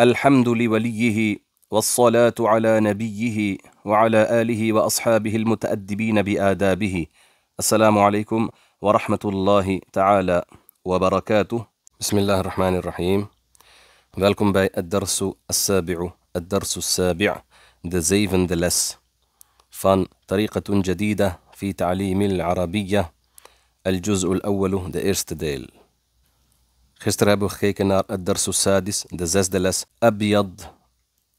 الحمد لوليه والصلاه على نبيه وعلى اله واصحابه المتادبين بادابه السلام عليكم ورحمه الله تعالى وبركاته بسم الله الرحمن الرحيم ذلكم باي الدرس السابع الدرس السابع de The Less فان طريقة جديدة في تعليم العربية الجزء الأول The eerste Dale خستر أبو خيكنار الدرس السادس دزاز دلس أبيض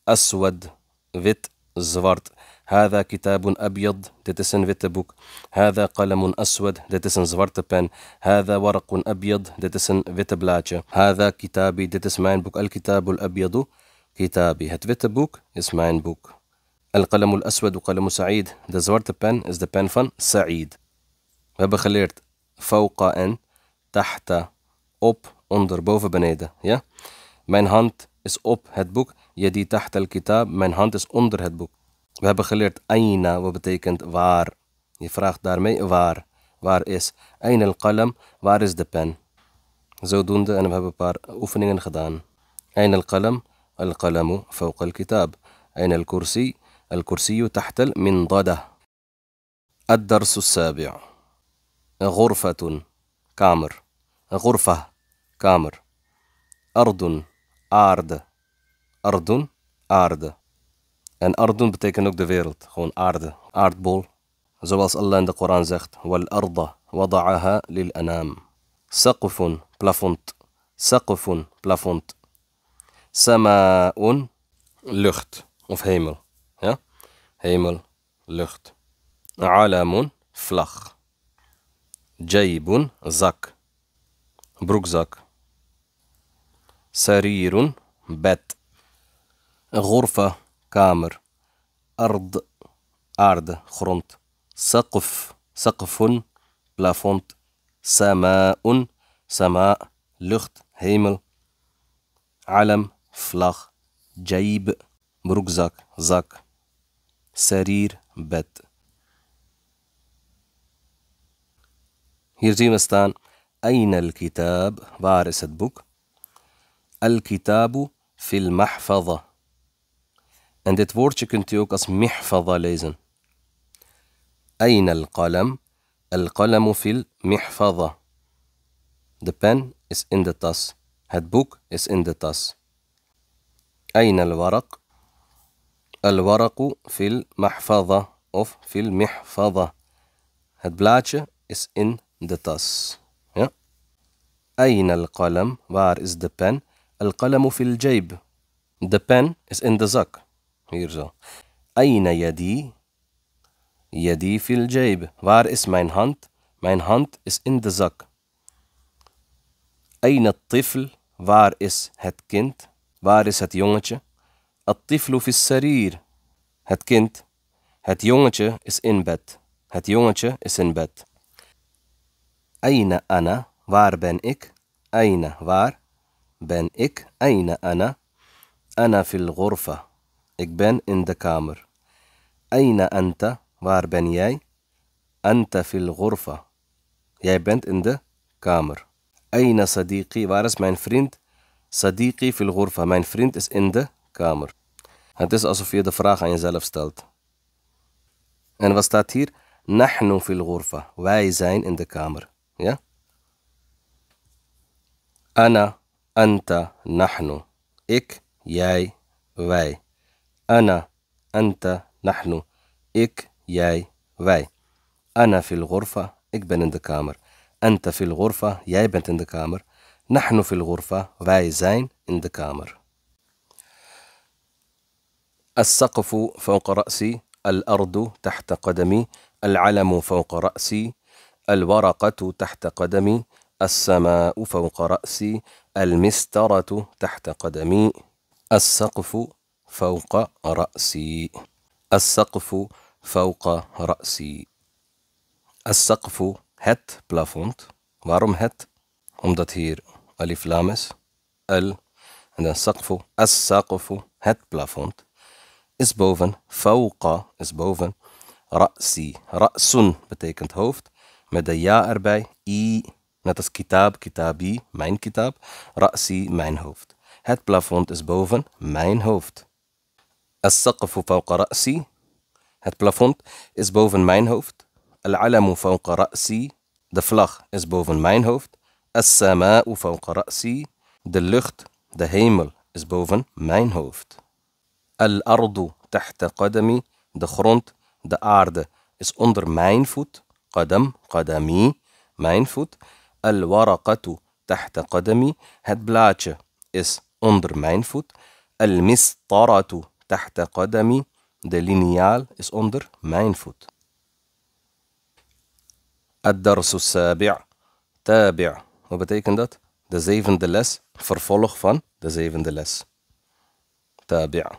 أسود فيت زفارت هذا كتاب أبيض دتسن فيت بوك هذا قلم أسود دتسن زفارت بن هذا ورق أبيض دتسن فيت بلاتش هذا كتابي دتس ماين بوك الكتاب الأبيض كتابي هات فيت بوك ماين بوك القلم الأسود قلم سعيد دزفارت بن از ذا بن فن سعيد بابا خليرت فوق أن تحت أوب onder, boven, beneden. Ja? Mijn hand is op het boek. Yadi tahta al-kitab. Mijn hand is onder het boek. We hebben geleerd aina, wat betekent waar. Je vraagt daarmee waar. Waar is aina al-qalam? Waar is de pen? Zodoende, en we hebben een paar oefeningen gedaan. Aina al-qalam? Al-qalamu fawqa al-kitab. Aina al-kursi? Al-kursiyu tahta al-mindada. الدرس السابع غرفة كامر غرفة كامر أردن أرض أردن أرض أن أردن بتكن نوك دي يعني هون أرض أرض بول زوالس الله عند القرآن زخت والأرض وضعها للأنام سقف بلافونت سقف بلافونت سماء لخت وف هيمل ها هيمل لخت عالم فلخ جيب زك بروك زك سرير بيت غرفة كامر أرض أرض خرنت سقف سقف بلافونت سماء سماء لخت هيمل علم فلاغ جيب بروكزاك زاك سرير بيت Hier أين الكتاب waar بوك؟ الكتاب في المحفظة. En dit woordje kunt u ook als mihfada lezen. أين القلم؟ القلم في المحفظة. De pen is in de tas. Het boek is in de tas. أين الورق؟ الورق في المحفظة of في المحفظة. Het blaadje is in de tas. Ja? أين القلم? Waar is de pen? القلم في الجيب. The pen is in the sack. a أين يدي؟ يدي في الجيب. Where is my Hand? My Hand is in the sack. أين الطفل؟ Where is het kind? Where is het jongetje? الطفل في السرير. Het kind. Het jongetje is in bed. Het jongetje is in bed. أين أنا؟ Waar ben ik? أين waar? ben ik, aina Anna. Anna fil ghurfa, ik ben in de kamer. Aina anta, waar ben jij? Anta fil ghurfa, jij bent in de kamer. Aina sadiqi, waar is mijn vriend? Sadiqi fil ghurfa, mijn vriend is in de kamer. Het is alsof je de vraag aan jezelf stelt. En wat staat hier? Nahnu fil ghurfa, wij zijn in de kamer. Ja? Anna. أنت نحن إك ياي واي أنا أنت نحن إك ياي واي أنا في الغرفة إك بن إن كامر أنت في الغرفة ياي بنت إن كامر نحن في الغرفة واي زين إن كامر السقف فوق رأسي الأرض تحت قدمي العلم فوق رأسي الورقة تحت قدمي السماء فوق رأسي المسترة تحت قدمي السقف فوق رأسي السقف فوق رأسي السقف هت بلافونت وارم هت امضت هير أليف لامس ال عندنا السقف السقف هت بلافونت is boven فوق is boven رأسي رأس بتيكنت هوفت مدى مدياء أربعي إي Net als Kitab, Kitabi, mijn Kitab, Ra'si, mijn hoofd. Het plafond is boven mijn hoofd. As-saqfu fawqa ra'si. Het plafond is boven mijn hoofd. Al-alamu fawqa ra'si. De vlag is boven mijn hoofd. As-sama'u fawqa ra'si. De lucht, de hemel, is boven mijn hoofd. Al-ardu tahta qadami. De grond, de aarde, is onder mijn voet. Qadam, qadami, mijn voet. الورقة تحت قدمي. Het blaadje is onder mijn voet. المسطرة تحت قدمي. De liniaal is onder mijn voet. الدرس السابع تابع. Wat betekent dat? De zevende les, vervolg van de zevende les. تابع.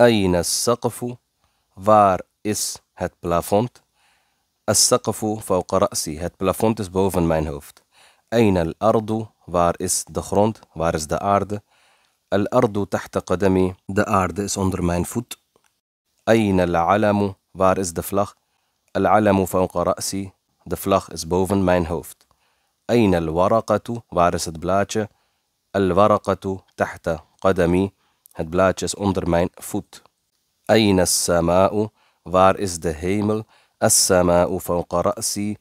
أين السقف؟ Waar is het plafond? السقف فوق رأسي هات بلافونتس بوفن ماين هوفت أين الأرض فار إس دخروند فار إس دارد الأرض تحت قدمي دارد إس أندر ماين فوت أين العلم فار إس دفلخ العلم فوق رأسي دفلخ إس بوفن ماين هوفت أين الورقة فار إس دبلاتش الورقة تحت قدمي هات بلاتش إس أندر ماين فوت أين السماء فار إس دهيمل هيمل السماء فوق رأسي,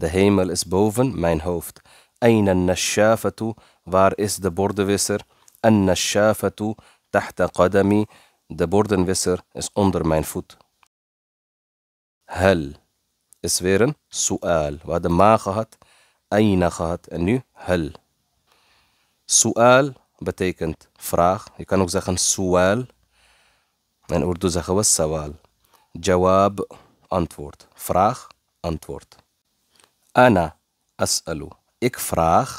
The hemel is boven mijn hoofd. أين النشافة, waar is de bordenwisser? النشافة تحت قدمي, de bordenwisser is onder mijn voet. هل is weer een سؤال. We hadden ma gehad, أين gehad en nu هل. Soaal betekent vraag. Je kan ook zeggen soaal. In Urdu zeggen we sawal. Jawab antwoord. Vraag, antwoord. Ana as'alu. Ik vraag.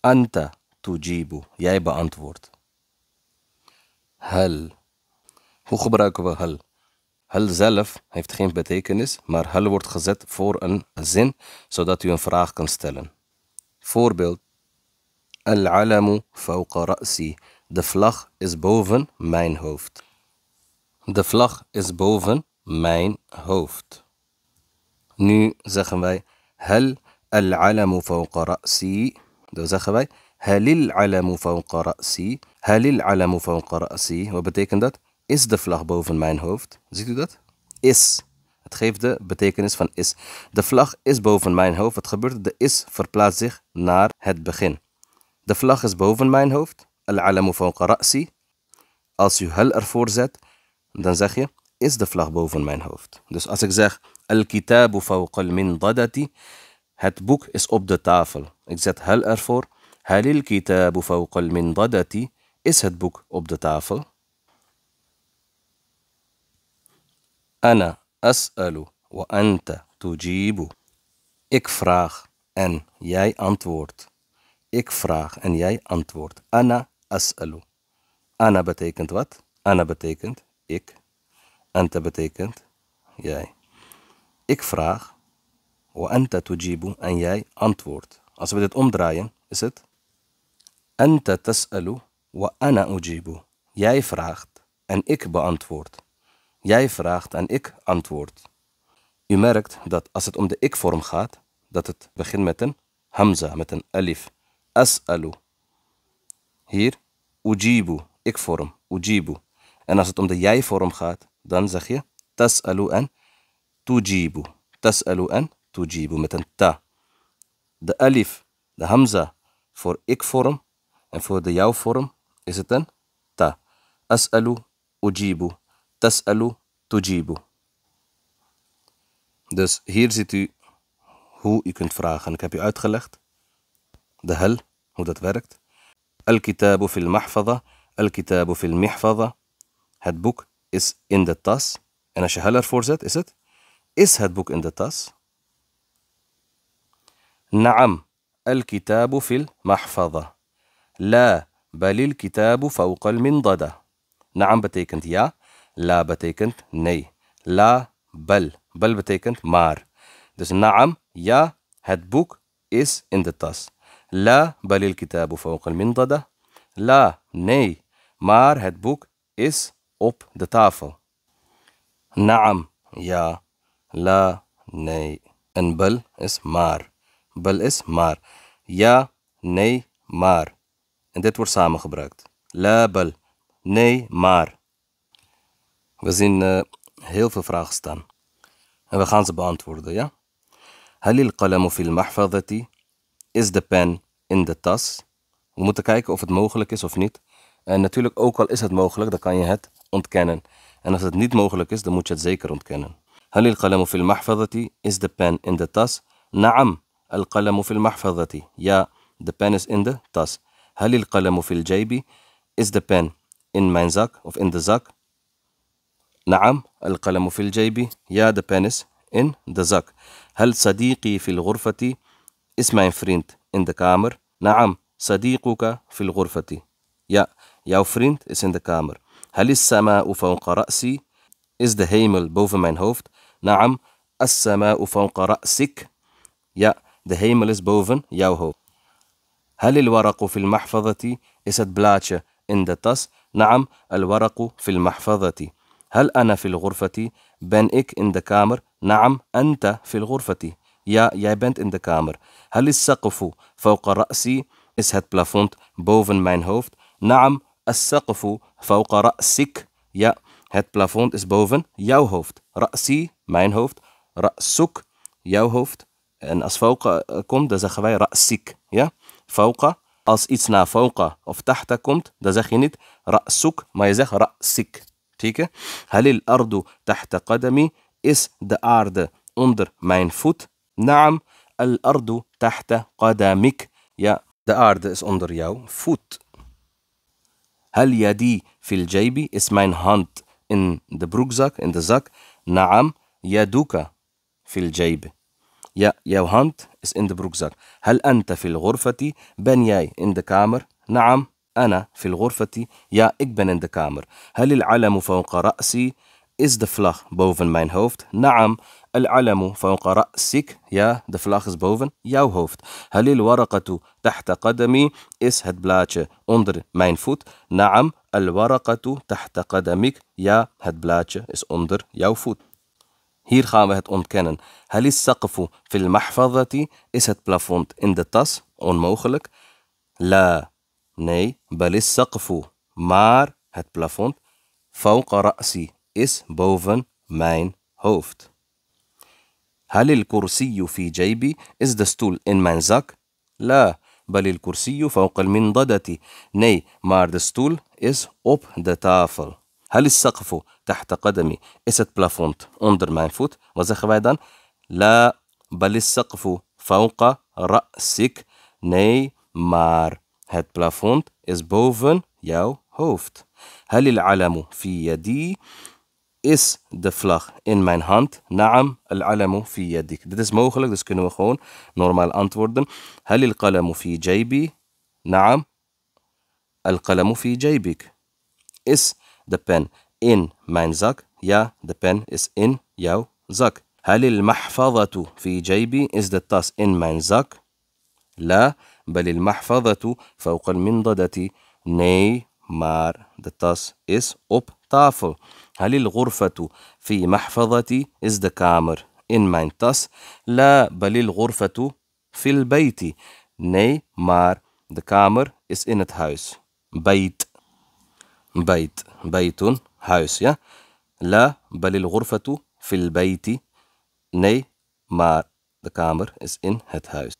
Anta tujibu. Jij beantwoordt. Hal. Hoe gebruiken we hal? Hal zelf heeft geen betekenis, maar hal wordt gezet voor een zin, zodat u een vraag kan stellen. Voorbeeld. Al-alamu fawqa ra'si. De vlag is boven mijn hoofd. De vlag is boven mijn hoofd. Nu zeggen wij hal al-alamu fawqa ra'si. Dan zeggen wij halil alamu fawqa ra'si. al alamu fawqa ra'si. Wat betekent dat? Is de vlag boven mijn hoofd? Ziet u dat? Is. Het geeft de betekenis van is. De vlag is boven mijn hoofd. Wat gebeurt? De is verplaatst zich naar het begin. De vlag is boven mijn hoofd. Al-alamu fawqa ra'si. Als u hal ervoor zet, dan zeg je is de vlag boven mijn hoofd. Dus als ik zeg Al-Kitabu fawqal min dadati, het boek is op de tafel. Ik zet hal ervoor. Halil kitabu fawqal min dadati, is het boek op de tafel? Ana as'alu wa anta tujibu. Ik vraag en jij antwoordt. Ik vraag en jij antwoordt. Ana as'alu. Ana betekent wat? Ana betekent ik Anta betekent jij. Ik vraag. Wa anta tujibu. En jij antwoordt. Als we dit omdraaien, is het. Anta tas'alu. Wa ana ujibu. Jij vraagt en ik beantwoord. Jij vraagt en ik antwoord. U merkt dat als het om de ik-vorm gaat, dat het begint met een hamza, met een alif. As'alu. Hier, ujibu, ik-vorm, ujibu. En als het om de jij-vorm gaat, danzag je تسأل أن تجيب تسأل أن تجيب met een ta. De alif, de hamza voor ik-vorm en voor de jou-vorm is it een ta. As'alu, ujibu, tas'alu, tujibu. Dus hier ziet u hoe u kunt vragen. Ik heb u uitgelegd de hel, hoe dat werkt. Al-kitabu fil mahfada, al-kitabu fil mihfada. Het boek is in the tas En als je heller voorzet, is het. Is het boek in de tas? naam نعم الكتاب في المحفظة. لا kitabu الكتاب فوق المنضدة. naam betekent ja, la betekent nee. La bal bal betekent maar. Dus naam, ja, het boek is in de tas. La bel الكتاب فوق المنضدة. La, nee, maar het boek is op de tafel. Naam, ja. La, nee. En bel is maar. Bel is maar. Ja, nee, maar. En dit wordt samengebruikt: La, bel. Nee, maar. We zien eh, heel veel vragen staan. En we gaan ze beantwoorden, ja? Halil qalamu fil mahfadati. Is de pen in de tas? We moeten kijken of het mogelijk is of niet. En natuurlijk, ook al is het mogelijk, dan kan je het ontkennen. En als het niet mogelijk is, dan moet je het zeker ontkennen. هل القلم في المحفظة? Is the pen in the tas? نعم القلم في المحفظة. Ja, the pen is in the tas. هل القلم في الجيب? Is the pen in mijn zak of in de zak? نعم القلم في الجيب. Ja, the pen is in the zak. هل صديقي في الغرفة? Is mijn vriend in de kamer? نعم صديقك في الغرفة. Ja, jouw vriend is in de kamer. هل السماء فوق رأسي؟ Is the Himmel boven my hoofd? نعم السماء فوق رأسك yeah, the hemel is boven your hoofd. هل الورق في المحفظة؟ Is it blaadje in the tas? نعم الورق في المحفظة. هل أنا في الغرفة؟ Ben ik in the kamer? نعم أنت في الغرفة. يا يا بنت in the kamer. هل السقف فوق رأسي؟ Is het plafond boven mijn hoofd? نعم السقف فوق ra'sik. Ja, het plafond is boven jouw hoofd. Ra'si, mijn hoofd. Ra'suk, jouw hoofd. En als fauqa eh, komt, dan zeggen wij ra'sik. Ja? Fauqa. Als iets na fauqa of tahta komt, dan zeg je niet ra'suk, maar je zegt ra'sik. Teken? Halil ardu tahta qadami. Is de aarde onder mijn voet? Naam. Al ardu tahta qadamik. Ja, de aarde is onder jouw voet. هل يدي في الجيب اسمين هانت ان ذا بروكزاك ان ذا زاك نعم يدك في الجيب يا يا هانت اس ان هل انت في الغرفه بنياي ان ذا كامر نعم انا في الغرفه يا اك بن ان ذا كامر هل العلم فوق راسي is the flag boven mijn Hoofd? نعم العلم فوق رأسك يا de vlag is boven jouw hoofd هل الورقة تحت قدمي is het blaadje onder mijn voet نعم الورقة تحت قدمك ja het blaadje is onder jouw voet Hier gaan we het ontkennen. هل السقف في المحفظة is het plafond in de tas onmogelijk لا nee بل السقف maar het plafond فوق رأسي is boven mijn hoofd. هل الكرسي في جيبي؟ Is the stool in mijn zak? لا، بل الكرسي فوق المنضدة. Nee, maar de stoel is op de tafel. هل السقف تحت قدمي؟ Is het plafond onder mijn voet? Wat zeggen wij dan? لا، بل السقف فوق رأسك. Nee, maar het plafond is boven jouw hoofd. هل العلم في يدي؟ Is de vlag in mijn hand? نعم العلم في يدك. Dit is mogelijk, dus kunnen we gewoon normaal antwoorden. هل القلم في جيبي? نعم القلم في جيبك. Is de pen in mijn zak? Ja, de pen is in jouw zak. هل المحفظة في جيبي? Is de tas in mijn zak? لا بل المحفظة فوق المنضدة. Nee, maar de tas is op tafel. هل الغرفة في محفظتي is the kamer in my tas لا بل الغرفة في البيت nee maar the kamer is in het huis بيت بيت بيت huis ja لا بل الغرفة في البيت nee maar the kamer is in het huis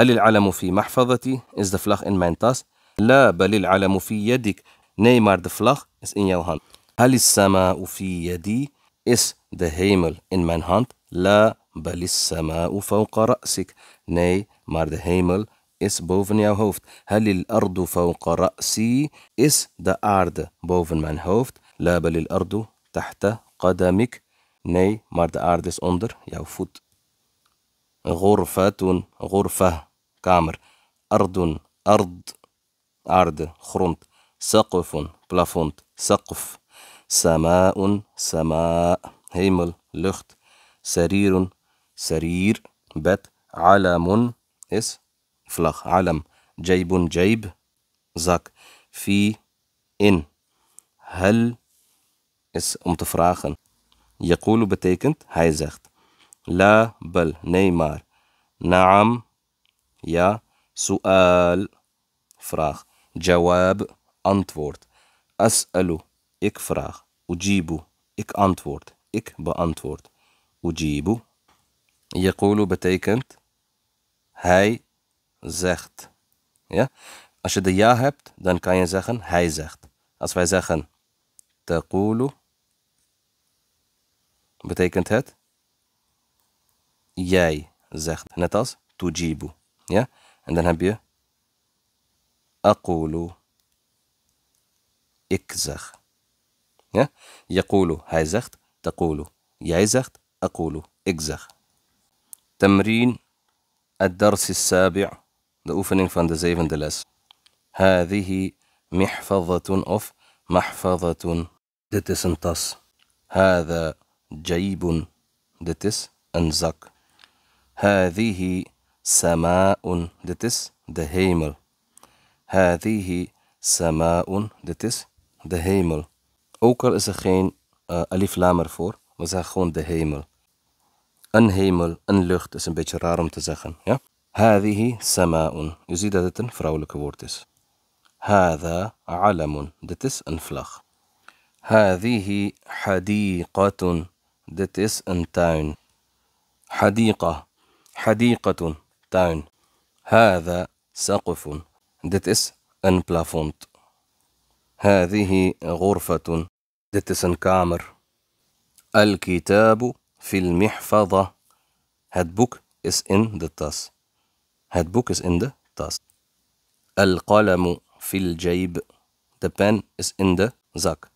هل العلم في محفظتي is the vlag in my tas لا بل العلم في يدك nee maar the vlag is in your hand هل السماء في يدي؟ Is the Himmel in my hand? لا بل السماء فوق رأسك. Nee, maar de hemel is boven jouw hoofd. هل الأرض فوق رأسي؟ Is de aarde boven mijn hoofd? لا بل الأرض تحت قدمك. Nee, maar de aarde is onder jouw voet. غرفة غرفة كامر أرض أرض أرض خرنت سقف بلافونت سقف سماء سماء هيمل لخت سرير سرير بت علم اس فلخ علم جيب جيب زك في ان هل اس ام تفراخن يقول بتيكنت هاي زخت لا بل نيمار نعم يا سؤال فراخ جواب انتورد اسأله Ik vraag. Ujibu. Ik antwoord. Ik beantwoord. Ujibu. Yaqulu betekent hij zegt. Ja? Als je de ja hebt, dan kan je zeggen hij zegt. Als wij zeggen taqulu, betekent het jij zegt. Net als tujibu. Ja? En dan heb je "akulu", Ik zeg. يقول hij zegt, تقول jij أقول ik تمرين الدرس السابع de oefening van de zevende les. هذه محفظة of محفظة that is een tas. هذا جيب that is een zak. هذه سماء that is the hemel. هذه سماء that is the hemel. Ook al is er geen eh, alif lam ervoor, we zeggen gewoon de hemel. Een hemel, een lucht is een beetje raar om te zeggen. Ja? Hadihi sama'un. Je ziet dat het een vrouwelijke woord is. Hada alamun. Dit is een vlag. Hadihi hadiqatun. Dit is een tuin. Hadiqa. Hadiqatun. Tuin. Hada saqfun. Dit is een plafond. هذه غرفة Dit is een kamer. Al-kitabu fil mihfada. Het boek is in de tas. Het boek is in de tas. Al-qalamu fil jayb. De pen is in de zak.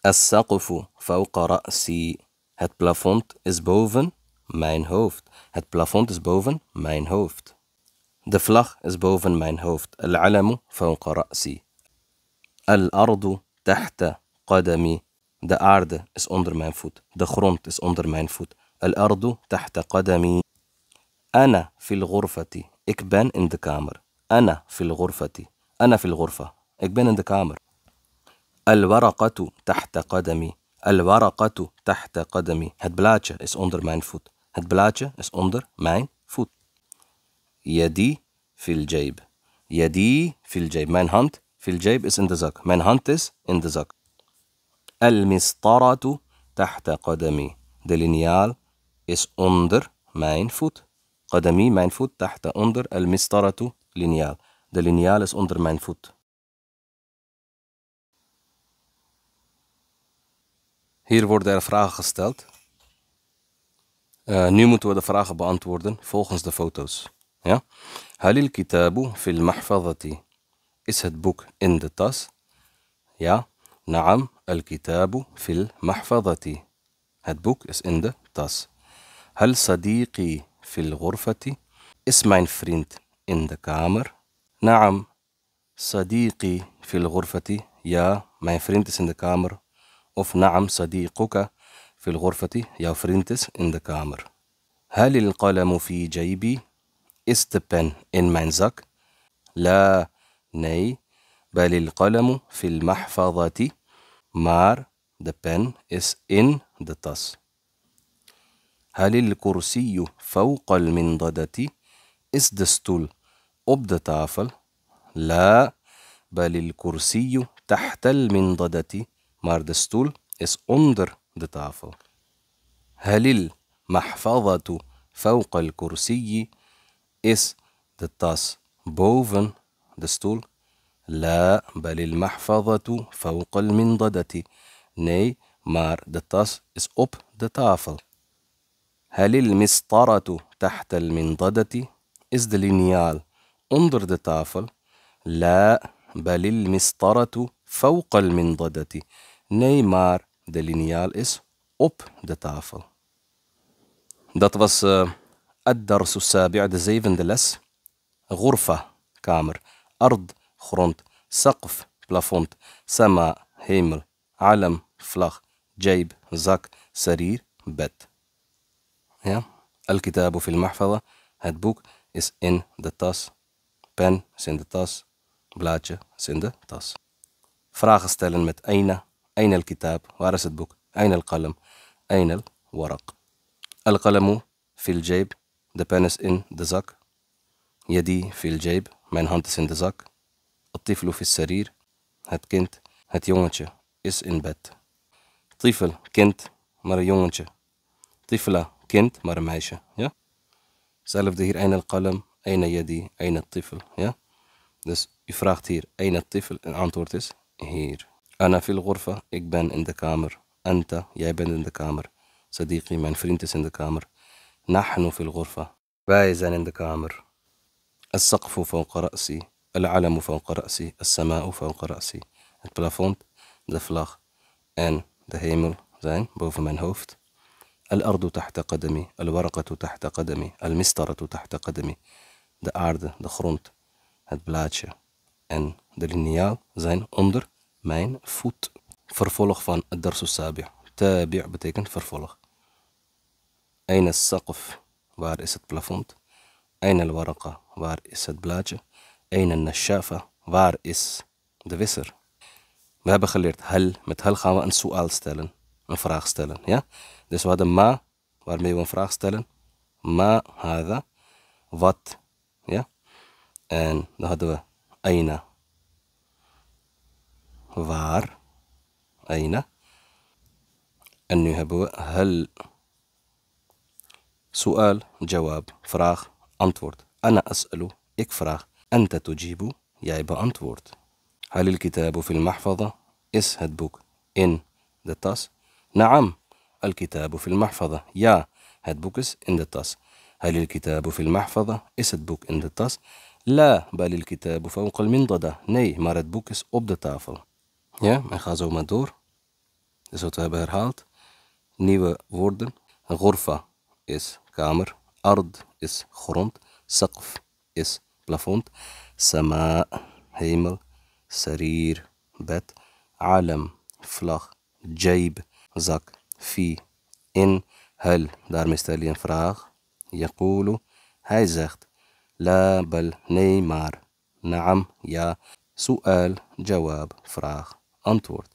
As-saqfu fawqa ra'si. Het plafond is boven mijn hoofd. Het plafond is boven mijn hoofd. De vlag is boven mijn hoofd. Al-alamu fawqa ra'si. الأرض تحت قدمي The أرض is under my foot The ground is under my foot الأرض تحت قدمي أنا في الغرفة إك بان إن ذا كامر أنا في الغرفة أنا في الغرفة إك بان إن ذا كامر الورقة تحت قدمي الورقة تحت قدمي هات بلاتشا is under my foot هات بلاتشا is under my foot يدي في الجيب يدي في الجيب مان هانت في الجيب is in the sock mein Hand is in the sock المسطرة تحت قدمي The Lineal is under mein foot. قدمي mein foot تحت under المسطرة Lineal The Lineal is under mein foot. Hier worden er vragen gesteld. Uh, nu moeten we de vragen beantwoorden volgens de foto's. Ja? هل الكتاب في المحفظة Is het boek in de tas? Ja, naam, الكتاب في المحفظة. Het boek is in de tas. هل صديقي في الغرفة؟ Is mijn vriend in de kamer? نعم صديقي في الغرفة. Ja, mijn vriend is in de kamer. Of نعم صديقك في الغرفة. Jouw vriend is in de kamer. هل القلم في جيبي؟ Is de pen in mijn zak? لا ني بل القلم في المحفظة مار the pen is in the tas هل الكرسي فوق المنضدة is the stool up the table لا بل الكرسي تحت المنضدة مار the stool is under the table هل المحفظة فوق الكرسي is the tas boven دستور لا بل المحفظة فوق المنضدة nee maar de tas is op de tafel هل المسطرة تحت المنضدة is de liniaal onder de tafel لا بل المسطرة فوق المنضدة nee maar de liniaal is op de tafel dat was uh, الدرس السابع de zevende les غرفة kamer أرض خرونت سقف بلافونت سماء هيمل علم فلاخ جيب زاك سرير bed. Yeah. الكتاب في المحفظة هاد بوك is in the tas. Pen is in the tas. Blaadje is in de tas. Vragen stellen met أين أين الكتاب waar is het boek أين القلم أين الورق القلم في الجيب the pen is in the zak يدي في الجيب Mijn hand is in de zak. Atiflo is Sarir. Het kind, het jongetje, is in bed. Tifel, kind, maar een jongetje. Tifla, kind, maar een meisje. Ja? Zelfde hier, een al-qalam, een yadi, een tifel. Ja? Dus u vraagt hier, een tifel, en antwoord is hier. Ana fil ghurfa, ik ben in de kamer. Anta, jij bent in de kamer. Sadiqi, mijn vriend is in de kamer. Nahnu fil ghurfa, wij zijn in de kamer. السقف فوق رأسي العلم فوق رأسي السماء فوق رأسي het plafond de vlag en de hemel zijn boven mijn hoofd الأرض تحت قدمي الورقة تحت قدمي المسطرة تحت قدمي de aarde de grond het blaadje en de lineaal zijn onder mijn voet vervolg van het darsu sabi tabi' betekent vervolg أين السقف waar is het plafond أين الورقة؟ وار إس البلاج؟ أين النشافة؟ وار إس دفسر؟ ما بخليرت هل مت هل خاوة أن سؤال ستلن؟ أن فراغ ستلن؟ يا؟ دس هذا ما وار ميو أن فراغ ستلن؟ ما هذا؟ وات؟ يا؟ أن هذا أين؟ وار؟ أين؟ أن يهبو هل سؤال جواب فراغ أنتورد أنا أسأل إكفراغ أنت تجيب يعب أنتورد هل الكتاب في المحفظة؟ إس هاد بوك إن ذا تاس نعم الكتاب في المحفظة يا هاد بوكس إن ذا تاس هل الكتاب في المحفظة؟ إس هاد بوك إن ذا تاس لا بل الكتاب فوق المنضدة ني مارد بوكس أوب ذا تافل يا ما خازو ما دور Dus wat we hebben herhaald, nieuwe woorden, een gorfa is kamer. أرض إس خرمت سقف إس بلافونت سماء هيمل سرير بات عالم فلاخ جيب زك في إن هل دار مستالين فراغ يقول هاي زخت لا بل نيمار نعم يا سؤال جواب فراغ أنتورد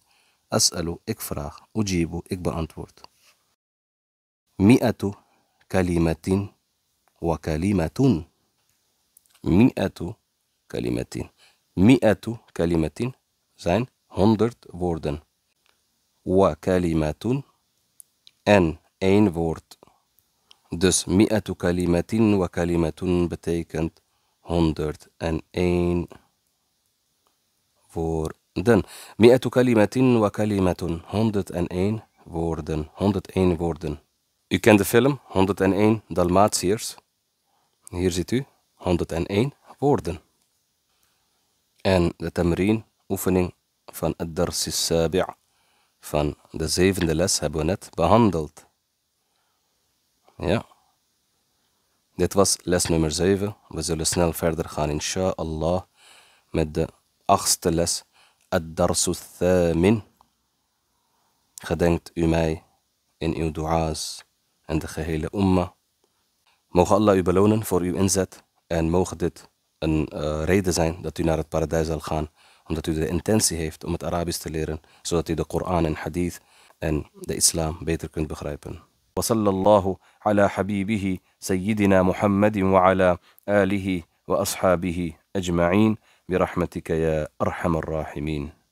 أسأل إك فراغ أجيب إك بأنتورد مئة كلمة وكلمة 100 كلمة 100 kalimatin zijn 100 woorden Wakalimatun en één woord dus 100 kalimatin wa betekent 101 woorden. 100 kalimatin wa kalimatun. 101 woorden. 101 woorden. U kent de film 101 Dalmatiërs. Hier ziet u 101 woorden. En de tamrien oefening van het darsis sabi' van de zevende les hebben we net behandeld. Ja. Dit was les nummer 7. We zullen snel verder gaan, insha'Allah, met de achtste les, ad darsus Thamin. Gedenkt u mij in uw dua's en de gehele umma. Mogen Allah u belonen voor uw inzet en mogen dit een uh, reden zijn dat u naar het paradijs zal gaan, omdat u de intentie heeft om het Arabisch te leren, zodat u de Koran en Hadith en de islam beter kunt begrijpen. ala habibihi Sayyidina على wa ala alihi wa ashabihi ajma'in bi rahmatika ya arhamar rahimin.